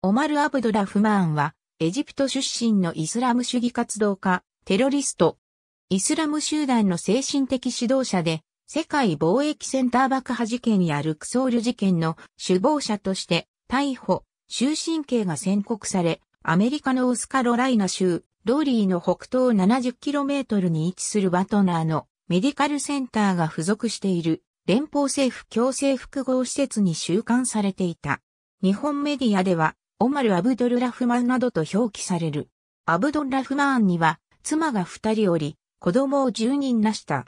オマル・アブドラフマーンは、エジプト出身のイスラム主義活動家、テロリスト。イスラム集団の精神的指導者で、世界貿易センター爆破事件やルクソール事件の首謀者として逮捕、終身刑が宣告され、アメリカのオスカロライナ州、ローリーの北東 70km に位置するバトナーのメディカルセンターが付属している連邦政府強制複合施設に収監されていた。日本メディアではオマル・アブドル・ラフマンなどと表記される。アブドル・ラフマーンには、妻が二人おり、子供を十人なした。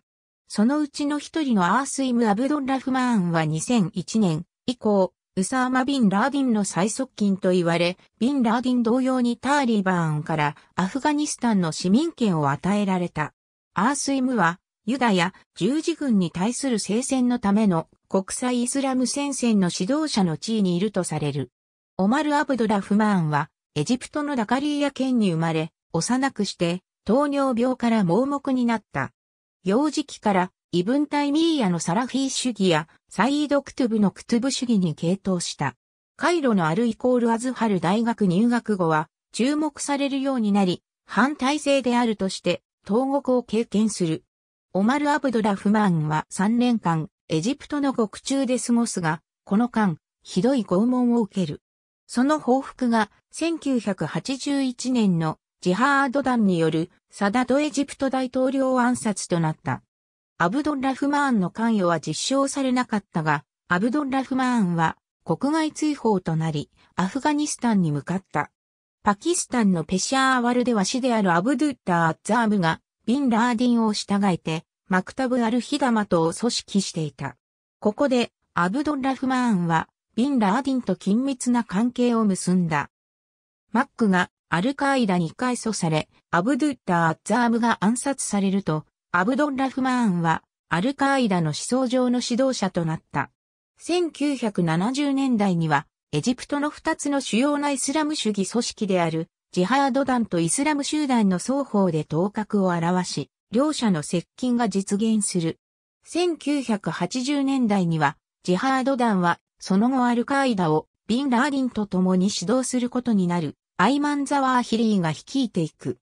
そのうちの一人のアースイム・アブドル・ラフマーンは2001年以降、ウサーマ・ビン・ラーディンの最側近と言われ、ビン・ラーディン同様にターリバーンからアフガニスタンの市民権を与えられた。アースイムは、ユダや十字軍に対する聖戦のための国際イスラム戦線の指導者の地位にいるとされる。オマル・アブドラフマーンは、エジプトのダカリーヤ県に生まれ、幼くして、糖尿病から盲目になった。幼児期から、異文イミーヤのサラフィー主義や、サイード・クトゥブのクトゥブ主義に傾倒した。カイロのアルイコール・アズハル大学入学後は、注目されるようになり、反体制であるとして、東国を経験する。オマル・アブドラフマンは3年間、エジプトの獄中で過ごすが、この間、ひどい拷問を受ける。その報復が1981年のジハード団によるサダドエジプト大統領暗殺となった。アブドンラフマーンの関与は実証されなかったが、アブドンラフマーンは国外追放となり、アフガニスタンに向かった。パキスタンのペシャーワルでは死であるアブドゥッター・アッザームが、ビン・ラーディンを従えて、マクタブ・アル・ヒダマトを組織していた。ここで、アブドンラフマーンは、ビン・ラーディンと緊密な関係を結んだ。マックがアルカイダに改組され、アブドゥッー・アッザームが暗殺されると、アブドン・ラフマーンはアルカイダの思想上の指導者となった。1970年代には、エジプトの二つの主要なイスラム主義組織である、ジハード団とイスラム集団の双方で頭角を表し、両者の接近が実現する。1980年代には、ジハード団はその後アルカイダをビンラーディンと共に指導することになるアイマン・ザワー・ヒリーが率いていく。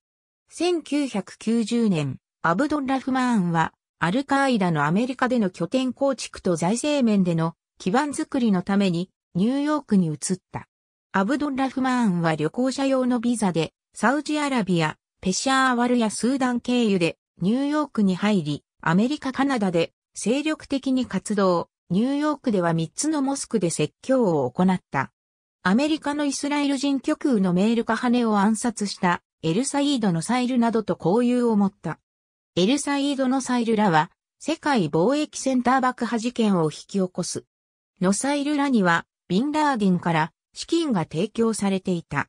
1990年、アブドン・ラフマーンはアルカイダのアメリカでの拠点構築と財政面での基盤づくりのためにニューヨークに移った。アブドン・ラフマーンは旅行者用のビザでサウジアラビア、ペシャーワルやスーダン経由でニューヨークに入り、アメリカ・カナダで精力的に活動、ニューヨークでは3つのモスクで説教を行った。アメリカのイスラエル人極右のメールカハネを暗殺したエルサイードのサイルなどと交友を持った。エルサイードのサイルらは世界貿易センター爆破事件を引き起こす。ノサイルらにはビンラーディンから資金が提供されていた。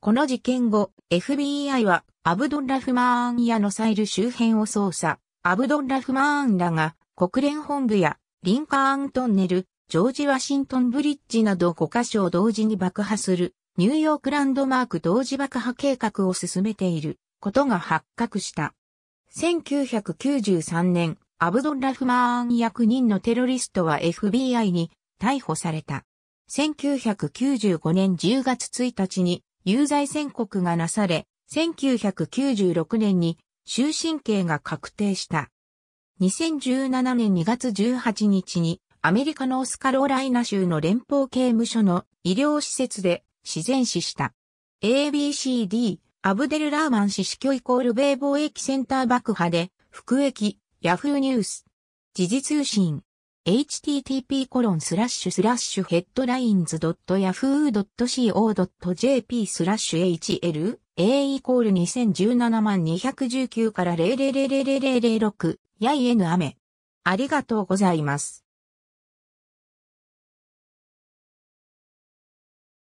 この事件後、FBI はアブドンラフマーンやノサイル周辺を捜査、アブドンラフマーンらが国連本部やリンカーントンネル、ジョージ・ワシントン・ブリッジなど5カ所を同時に爆破する、ニューヨークランドマーク同時爆破計画を進めていることが発覚した。1993年、アブドン・ラフマーン役人のテロリストは FBI に逮捕された。1995年10月1日に有罪宣告がなされ、1996年に終身刑が確定した。2017年2月18日にアメリカのオスカローライナ州の連邦刑務所の医療施設で自然死した。ABCD、アブデルラーマン氏死去イコール米貿易センター爆破で、服役、ヤフーニュース、時事通信、http コロンスラッシュスラッシュヘッドラインズ .yahoo.co.jp スラッシュ hl A イコール2017万219から000006やいえぬ雨。ありがとうございます。